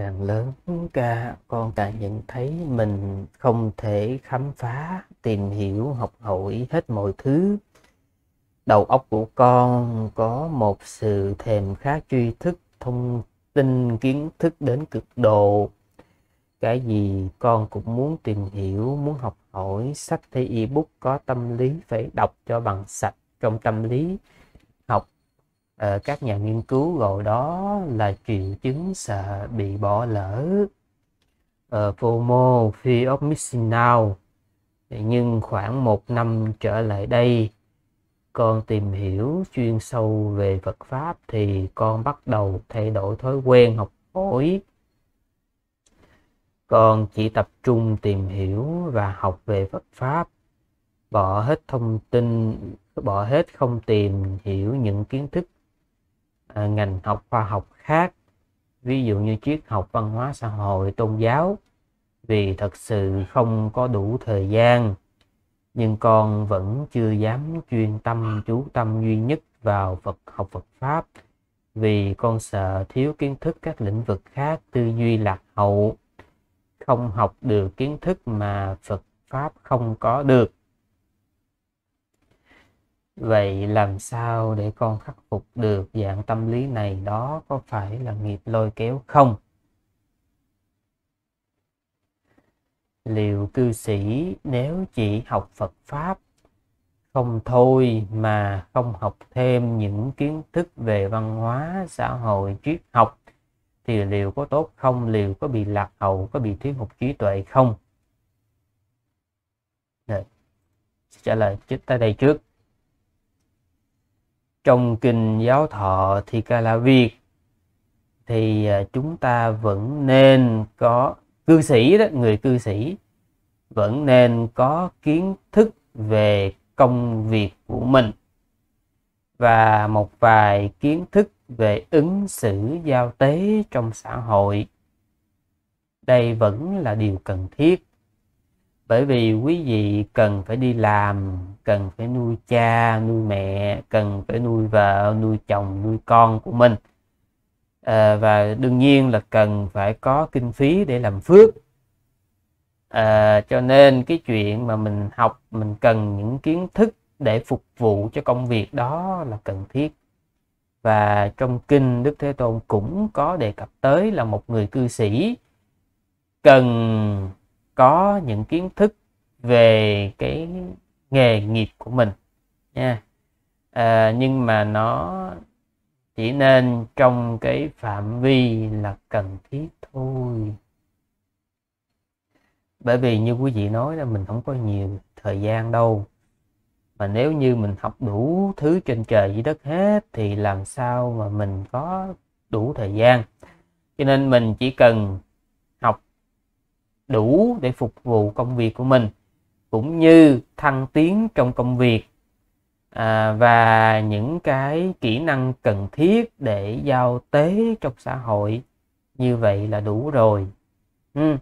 càng lớn ca con càng nhận thấy mình không thể khám phá tìm hiểu học hỏi hết mọi thứ đầu óc của con có một sự thèm khát truy thức thông tin kiến thức đến cực độ cái gì con cũng muốn tìm hiểu muốn học hỏi sách thi ebook có tâm lý phải đọc cho bằng sạch trong tâm lý uh, các nhà nghiên cứu gọi đó là triệu chứng sợ bị bỏ lỡ uh, ờ, FOMO Fear of Missing Out nhưng khoảng một năm trở lại đây con tìm hiểu chuyên sâu về Phật pháp thì con bắt đầu thay đổi thói quen học hỏi con chỉ tập trung tìm hiểu và học về Phật pháp bỏ hết thông tin bỏ hết không tìm hiểu những kiến thức À, ngành học khoa học khác ví dụ như triết học văn hóa xã hội tôn giáo vì thật sự không có đủ thời gian nhưng con vẫn chưa dám chuyên tâm chú tâm duy nhất vào Phật học Phật pháp vì con sợ thiếu kiến thức các lĩnh vực khác tư duy lạc hậu không học được kiến thức mà Phật pháp không có được vậy làm sao để con khắc phục được dạng tâm lý này đó có phải là nghiệp lôi kéo không liệu cư sĩ nếu chỉ học phật pháp không thôi mà không học thêm những kiến thức về văn hóa xã hội triết học thì liệu có tốt không liệu có bị lạc hậu có bị thiếu hụt trí tuệ không Rồi, trả lời trước tới đây trước trong kinh giáo thọ thì ca la việt thì à, chúng ta vẫn nên có cư sĩ đó người cư sĩ vẫn nên có kiến thức về công việc của mình và một vài kiến thức về ứng xử giao tế trong xã hội đây vẫn là điều cần thiết bởi vì quý vị cần phải đi làm cần phải nuôi cha nuôi mẹ cần phải nuôi vợ nuôi chồng nuôi con của mình à, và đương nhiên là cần phải có kinh phí để làm phước à, cho nên cái chuyện mà mình học mình cần những kiến thức để phục vụ cho công việc đó là cần thiết và trong kinh đức thế tôn cũng có đề cập tới là một người cư sĩ cần có những kiến thức về cái nghề nghiệp của mình nha à, nhưng mà nó chỉ nên trong cái phạm vi là cần thiết thôi bởi vì như quý vị nói là mình không có nhiều thời gian đâu mà nếu như mình học đủ thứ trên trời dưới đất hết thì làm sao mà mình có đủ thời gian cho nên mình chỉ cần đủ để phục vụ công việc của mình cũng như thăng tiến trong công việc à, và những cái kỹ năng cần thiết để giao tế trong xã hội như vậy là đủ rồi ừ.